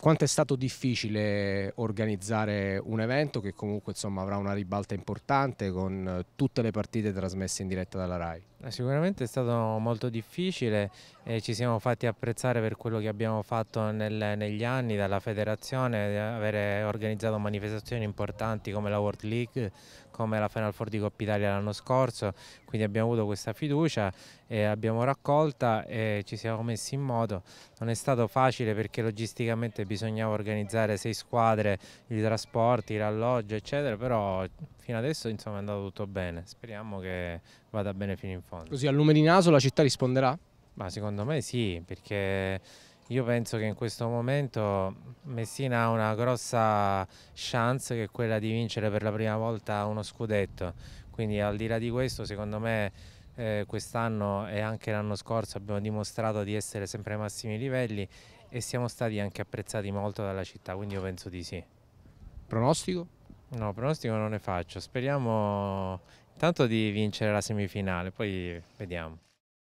Quanto è stato difficile organizzare un evento che comunque insomma, avrà una ribalta importante con eh, tutte le partite trasmesse in diretta dalla RAI? Eh, sicuramente è stato molto difficile e ci siamo fatti apprezzare per quello che abbiamo fatto nel, negli anni dalla federazione, avere organizzato manifestazioni importanti come la World League, come la Final Four di Coppa Italia l'anno scorso, quindi abbiamo avuto questa fiducia e abbiamo raccolta e ci siamo messi in moto. Non è stato facile perché logisticamente bisognava organizzare sei squadre, i trasporti, l'alloggio eccetera, però fino adesso insomma, è andato tutto bene, speriamo che vada bene fino in fondo. Così al nome di naso la città risponderà? Ma secondo me sì, perché io penso che in questo momento Messina ha una grossa chance che è quella di vincere per la prima volta uno scudetto, quindi al di là di questo secondo me eh, quest'anno e anche l'anno scorso abbiamo dimostrato di essere sempre ai massimi livelli e siamo stati anche apprezzati molto dalla città, quindi io penso di sì. Pronostico? No, pronostico non ne faccio. Speriamo intanto di vincere la semifinale, poi vediamo.